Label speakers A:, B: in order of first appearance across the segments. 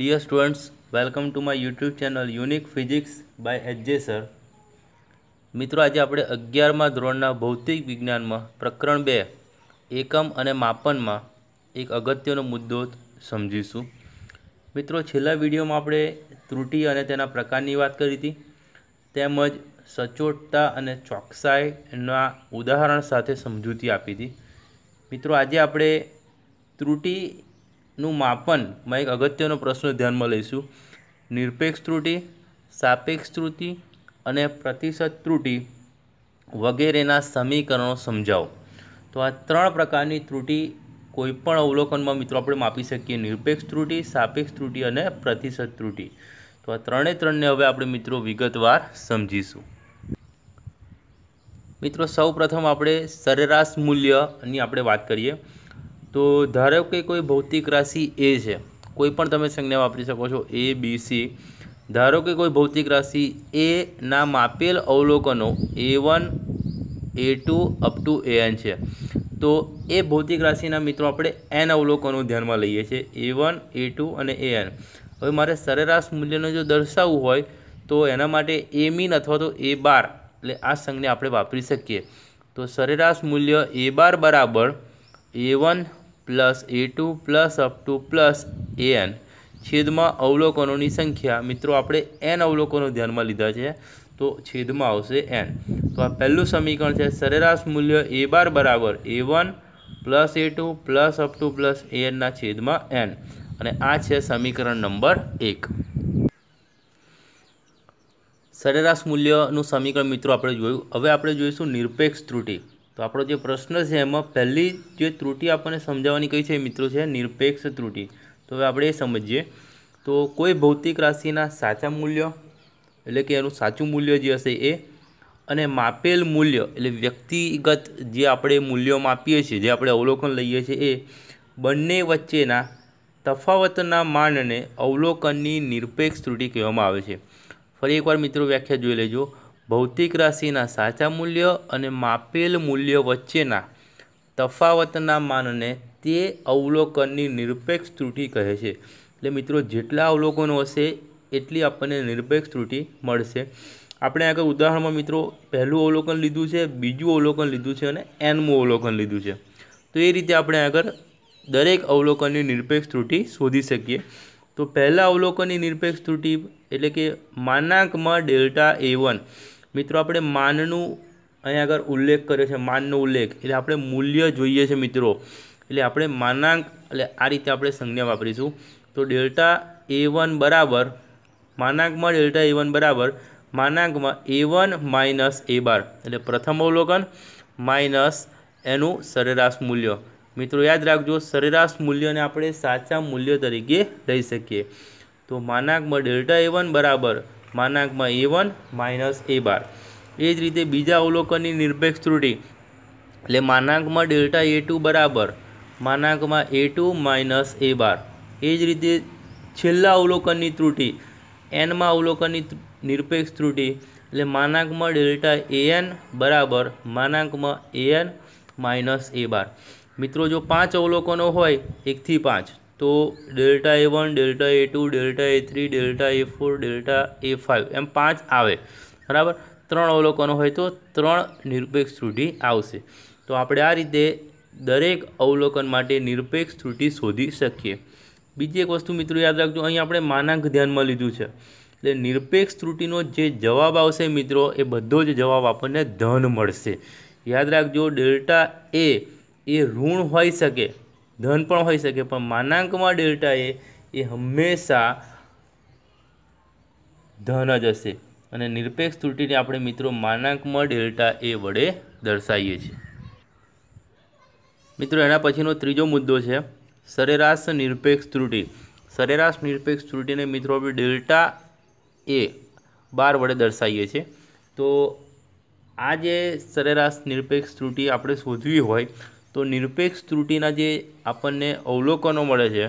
A: Dear students, welcome to my YouTube channel unique physics by J sir મિત્રો આજે આપણે અગિયારમાં ધોરણના ભૌતિક વિજ્ઞાનમાં પ્રકરણ બે એકમ અને માપનમાં એક અગત્યનો મુદ્દો સમજીશું મિત્રો છેલ્લા વિડીયોમાં આપણે ત્રુટિ અને તેના પ્રકારની વાત કરી હતી તેમજ સચોટતા અને ચોકસાઈના ઉદાહરણ સાથે સમજૂતી આપી હતી મિત્રો આજે આપણે ત્રુટિ નું માપન માપનમાં એક અગત્યનો પ્રશ્ન ધ્યાનમાં લઈશું નિરપેક્ષ ત્રુટિ સાપેક્ષ ત્રુટિ અને પ્રતિશત ત્રુટિ વગેરેના સમીકરણો સમજાવો તો આ ત્રણ પ્રકારની ત્રુટિ કોઈપણ અવલોકનમાં મિત્રો આપણે માપી શકીએ નિરપેક્ષ ત્રુટિ સાપેક્ષ ત્રુટિ અને પ્રતિશત ત્રુટિ તો આ ત્રણે ત્રણને હવે આપણે મિત્રો વિગતવાર સમજીશું મિત્રો સૌ પ્રથમ આપણે સરેરાશ મૂલ્યની આપણે વાત કરીએ તો ધારો કે કોઈ ભૌતિક રાશિ એ છે કોઈ પણ તમે સંજ્ઞા વાપરી શકો છો એ બી સી ધારો કે કોઈ ભૌતિક રાશિ એ નામ આપેલ અવલોકનો A one A two up to A N છે તો એ ભૌતિક રાશિના મિત્રો આપણે એન અવલોકનો ધ્યાનમાં લઈએ છીએ એ વન એ ટુ અને એ એન હવે મારે સરેરાશ મૂલ્યને જો દર્શાવવું હોય તો એના માટે એ મીન અથવા તો એ બાર એટલે આ સંજ્ઞા આપણે વાપરી શકીએ તો સરેરાશ મૂલ્ય એ બાર બરાબર a one plus a two plus up to plus n છેદમાં અવલોકનોની સંખ્યા મિત્રો આપણે એન અવલોકનો ધ્યાનમાં લીધા છે તો છેદમાં આવશે એન તો આ પહેલું સમીકરણ છે સરેરાશ મૂલ્ય એ બાર બરાબર a one plus a two plus up to plus એનના છેદમાં એન અને આ છે સમીકરણ નંબર એક સરેરાશ મૂલ્યનું સમીકરણ મિત્રો આપણે જોયું હવે આપણે જોઈશું નિરપેક્ષ ત્રુટી તો આપણો જે પ્રશ્ન છે એમાં પહેલી જે ત્રુટી આપણને સમજાવવાની કઈ છે મિત્રો છે નિરપેક્ષ ત્રુટિ તો હવે આપણે એ સમજીએ તો કોઈ ભૌતિક રાશિના સાચા મૂલ્ય એટલે કે એનું સાચું મૂલ્ય જે હશે એ અને માપેલ મૂલ્ય એટલે વ્યક્તિગત જે આપણે મૂલ્યો માપીએ છીએ જે આપણે અવલોકન લઈએ છીએ એ બંને વચ્ચેના તફાવતના માનને અવલોકનની નિરપેક્ષ ત્રુટિ કહેવામાં આવે છે ફરી એકવાર મિત્રો વ્યાખ્યા જોઈ લેજો ભૌતિક રાશિના સાચા મૂલ્ય અને માપેલ મૂલ્ય વચ્ચેના તફાવતના માનને તે અવલોકનની નિરપેક્ષ ત્રુટિ કહે છે એટલે મિત્રો જેટલા અવલોકનો હશે એટલી આપણને નિરપેક્ષ ત્રુટિ મળશે આપણે આગળ ઉદાહરણમાં મિત્રો પહેલું અવલોકન લીધું છે બીજું અવલોકન લીધું છે અને એનમું અવલોકન લીધું છે તો એ રીતે આપણે આગળ દરેક અવલોકનની નિરપેક્ષ ત્રુટિ શોધી શકીએ તો પહેલાં અવલોકનની નિરપેક્ષ ત્રુટિ એટલે કે માનાંકમાં ડેલ્ટા એ મિત્રો આપણે માનનું અહીંયા આગળ ઉલ્લેખ કર્યો છે માનનો ઉલ્લેખ એટલે આપણે મૂલ્ય જોઈએ છે મિત્રો એટલે આપણે માનાંક એટલે આ રીતે આપણે સંજ્ઞા વાપરીશું તો ડેલ્ટા એ વન બરાબર માનાંકમાં ડેલ્ટા એ બરાબર માનાંકમાં એ વન માઇનસ એ બાર એટલે પ્રથમ અવલોકન માઇનસ એનું સરેરાશ મૂલ્ય મિત્રો યાદ રાખજો સરેરાશ મૂલ્યને આપણે સાચા મૂલ્ય તરીકે લઈ શકીએ તો માનાંકમાં ડેલ્ટા એ બરાબર માનાંકમાં એ વન માઇનસ એ બાર એ જ રીતે બીજા અવલોકનની નિરપેક્ષ ત્રુટિ એટલે માનાંકમાં ડેલ્ટા એ ટુ બરાબર માનાંકમાં એ ટુ માઇનસ એ બાર એ જ રીતે છેલ્લા અવલોકનની ત્રુટિ એનમાં અવલોકનની નિરપેક્ષ ત્રુટિ એટલે માનાંકમાં ડેલ્ટા એ એન બરાબર માનાંકમાં એ એન માઇનસ એ બાર મિત્રો જો પાંચ અવલોકનો હોય એકથી પાંચ તો delta a one delta a two delta a three delta a four delta a five એમ પાંચ આવે બરાબર ત્રણ અવલોકનો હોય તો ત્રણ નિરપેક્ષ ત્રુટી આવશે તો આપણે આ રીતે દરેક અવલોકન માટે નિરપેક્ષ ત્રુટિ શોધી શકીએ બીજી એક વસ્તુ મિત્રો યાદ રાખજો અહીં આપણે માનાંક ધ્યાનમાં લીધું છે એટલે નિરપેક્ષ ત્રુટિનો જે જવાબ આવશે મિત્રો એ બધો જ જવાબ આપણને ધન મળશે યાદ રાખજો ડેલ્ટા એ એ ઋણ હોઈ શકે ધન પણ હોઈ શકે પણ માનાંકમાં ડેલ્ટા એ એ હંમેશા ધન જ હશે અને નિરપેક્ષ ત્રુટિને આપણે મિત્રો માનાંકમાં ડેલ્ટા એ વડે દર્શાવીએ છીએ મિત્રો એના પછીનો ત્રીજો મુદ્દો છે સરેરાશ નિરપેક્ષ ત્રુટિ સરેરાશ નિરપેક્ષ ત્રુટિને મિત્રો આપણે ડેલ્ટા એ બાર વડે દર્શાવીએ છીએ તો આ જે સરેરાશ નિરપેક્ષ ત્રુટિ આપણે શોધવી હોય તો નિરપેક્ષ ત્રુટિના જે આપણને અવલોકનો મળે છે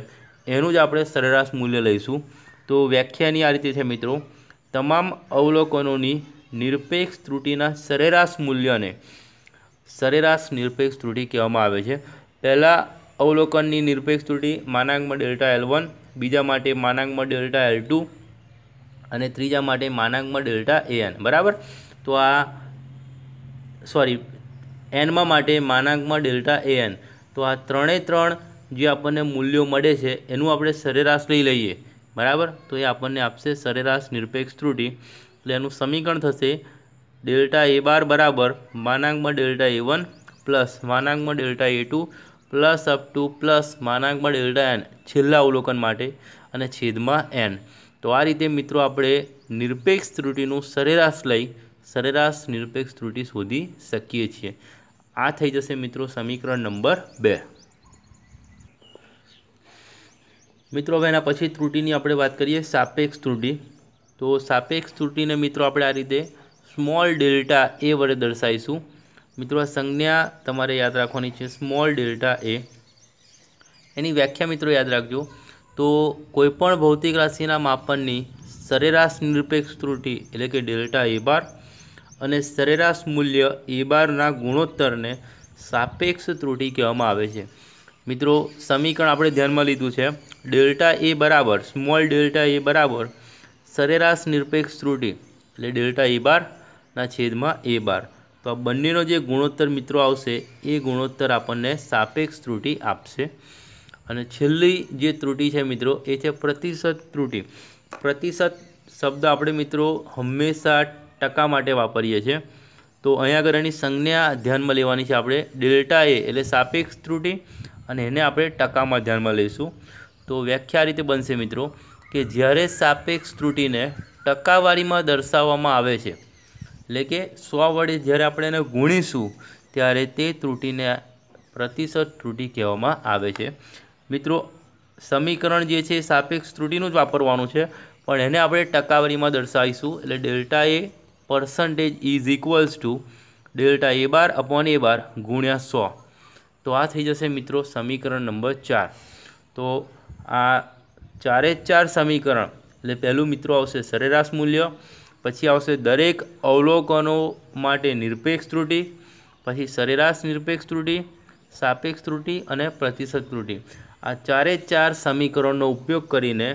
A: એનું જ આપણે સરેરાશ મૂલ્ય લઈશું તો વ્યાખ્યાની આ રીતે છે મિત્રો તમામ અવલોકનોની નિરપેક્ષ ત્રુટિના સરેરાશ મૂલ્યને સરેરાશ નિરપેક્ષ ત્રુટિ કહેવામાં આવે છે પહેલાં અવલોકનની નિરપેક્ષ ત્રુટિ માનાંકમાં ડેલ્ટા એલ બીજા માટે માનાંકમાં ડેલ્ટા એલ ટુ અને ત્રીજા માટે માનાંકમાં ડેલ્ટા એએન બરાબર તો આ સોરી એનમાં માટે માનાંકમાં ડેલ્ટા એ એન તો આ ત્રણે ત્રણ જે આપણને મૂલ્યો મળે છે એનું આપણે સરેરાશ લઈ લઈએ બરાબર તો એ આપણને આપશે સરેરાશ નિરપેક્ષ ત્રુટિ એટલે એનું સમીકરણ થશે ડેલ્ટા એ બાર બરાબર માનાંકમાં ડેલ્ટા એ વન પ્લસ માનાંકમાં delta a two plus up to plus માનાંકમાં ડેલ્ટા એન છેલ્લા અવલોકન માટે અને છેદમાં એન તો આ રીતે મિત્રો આપણે નિરપેક્ષ ત્રુટિનું સરેરાશ લઈ સરેરાશ નિરપેક્ષ ત્રુટિ શોધી શકીએ છીએ આ થઈ જશે મિત્રો સમીકરણ નંબર બે મિત્રો હવે એના પછી ત્રુટિની આપણે વાત કરીએ સાપેક્ષ ત્રુટિ તો સાપેક્ષ ત્રુટિને મિત્રો આપણે આ રીતે સ્મોલ ડેલ્ટા એ વડે દર્શાવીશું મિત્રો આ સંજ્ઞા તમારે યાદ રાખવાની છે સ્મોલ ડેલ્ટા એ એની વ્યાખ્યા મિત્રો યાદ રાખજો તો કોઈપણ ભૌતિક રાશિના માપનની સરેરાશ નિરપેક્ષ ત્રુટિ એટલે કે ડેલ્ટા એ બાર અને સરેરાશ મૂલ્ય એ બારના ગુણોત્તરને સાપેક્ષ ત્રુટિ કહેવામાં આવે છે મિત્રો સમીકરણ આપણે ધ્યાનમાં લીધું છે ડેલ્ટા એ બરાબર સ્મોલ ડેલ્ટા એ બરાબર સરેરાશ નિરપેક્ષ ત્રુટિ એટલે ડેલ્ટા એ બારના છેદમાં એ બાર તો આ બંનેનો જે ગુણોત્તર મિત્રો આવશે એ ગુણોત્તર આપણને સાપેક્ષ ત્રુટિ આપશે અને છેલ્લી જે ત્રુટિ છે મિત્રો એ છે પ્રતિશત ત્રુટિ પ્રતિશત શબ્દ આપણે મિત્રો હંમેશા ટકા માટે વાપરીએ છીએ તો અહીંયા આગળ એની સંજ્ઞા ધ્યાનમાં લેવાની છે આપણે ડેલ્ટા એ એટલે સાપેક્ષ ત્રુટિ અને એને આપણે ટકામાં ધ્યાનમાં લઈશું તો વ્યાખ્યા રીતે બનશે મિત્રો કે જ્યારે સાપેક્ષ ત્રુટિને ટકાવારીમાં દર્શાવવામાં આવે છે એટલે કે સો વડે જ્યારે આપણે એને ગુણીશું ત્યારે તે ત્રુટિને પ્રતિશત ત્રુટિ કહેવામાં આવે છે મિત્રો સમીકરણ જે છે સાપેક્ષ ત્રુટિનું જ વાપરવાનું છે પણ એને આપણે ટકાવારીમાં દર્શાવીશું એટલે delta a percentage is equals to delta a bar upon a bar ગુણ્યા સો તો આ થઈ જશે મિત્રો સમીકરણ નંબર ચાર તો આ ચારે ચાર સમીકરણ એટલે પહેલું મિત્રો આવશે સરેરાશ મૂલ્ય પછી આવશે દરેક અવલોકનો માટે નિરપેક્ષ ત્રુટિ પછી સરેરાશ નિરપેક્ષ ત્રુટિ સાપેક્ષ ત્રુટિ અને પ્રતિશત ત્રુટિ આ ચારે ચાર સમીકરણનો ઉપયોગ કરીને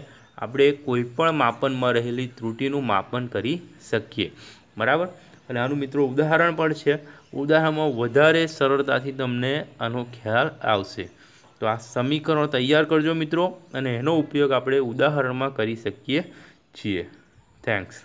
A: આપણે કોઈપણ માપનમાં રહેલી ત્રુટિનું માપન કરી શકીએ બરાબર અને આનું મિત્રો ઉદાહરણ પણ છે ઉદાહરણમાં વધારે સરળતાથી તમને આનો ખ્યાલ આવશે તો આ સમીકરણ તૈયાર કરજો મિત્રો અને એનો ઉપયોગ આપણે ઉદાહરણમાં કરી શકીએ છીએ થેન્ક્સ